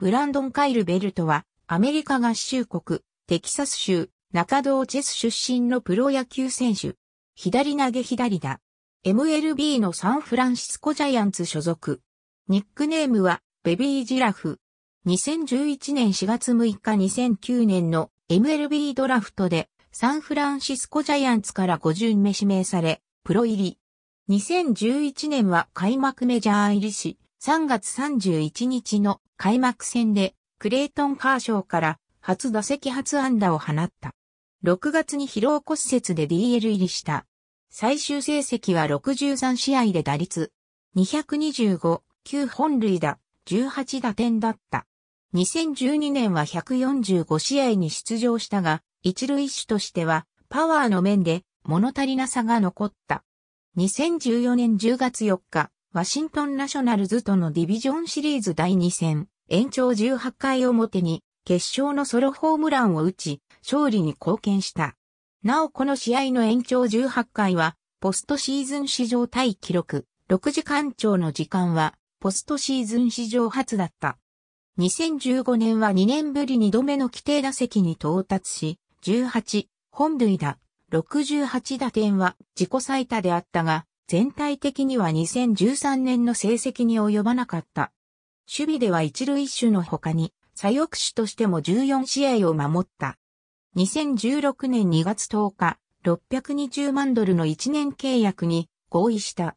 ブランドン・カイル・ベルトは、アメリカ合衆国、テキサス州、中道チェス出身のプロ野球選手。左投げ左打。MLB のサンフランシスコジャイアンツ所属。ニックネームは、ベビージラフ。2011年4月6日2009年の MLB ドラフトで、サンフランシスコジャイアンツから5巡目指名され、プロ入り。2011年は開幕メジャー入りし、3月31日の開幕戦でクレイトン・カーショーから初打席初安打を放った。6月に疲労骨折で DL 入りした。最終成績は63試合で打率225、9本塁打、18打点だった。2012年は145試合に出場したが、一塁手としてはパワーの面で物足りなさが残った。2014年10月4日、ワシントンナショナルズとのディビジョンシリーズ第2戦、延長18回表に決勝のソロホームランを打ち、勝利に貢献した。なおこの試合の延長18回は、ポストシーズン史上対記録、6時間長の時間は、ポストシーズン史上初だった。2015年は2年ぶり2度目の規定打席に到達し、18、本塁打、68打点は自己最多であったが、全体的には2013年の成績に及ばなかった。守備では一塁手の他に、左翼手としても14試合を守った。2016年2月10日、620万ドルの1年契約に合意した。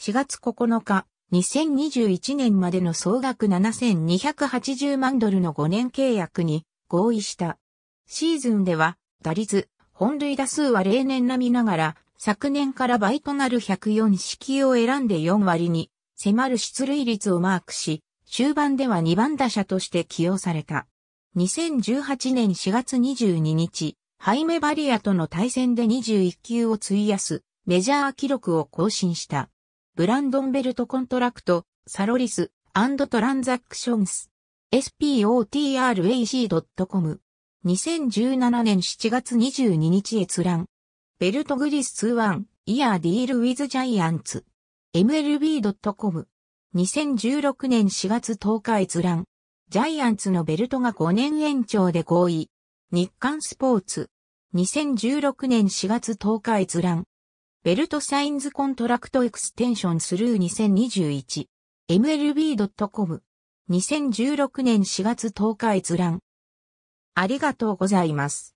4月9日、2021年までの総額7280万ドルの5年契約に合意した。シーズンでは打率、本塁打数は例年並みながら昨年から倍となる104式を選んで4割に迫る出塁率をマークし、終盤では2番打者として起用された。2018年4月22日、ハイメバリアとの対戦で21球を費やすメジャー記録を更新した。ブランドンベルトコントラクト、サロリス、トランザクションス、spotrac.com。2017年7月22日閲覧。ベルトグリス21イヤーディールウィズジャイアンツ MLB.com 2016年4月10日閲覧ジャイアンツのベルトが5年延長で合意日刊スポーツ2016年4月10日閲覧ベルトサインズコントラクトエクステンションスルー 2021MLB.com 2016年4月10日閲覧ありがとうございます。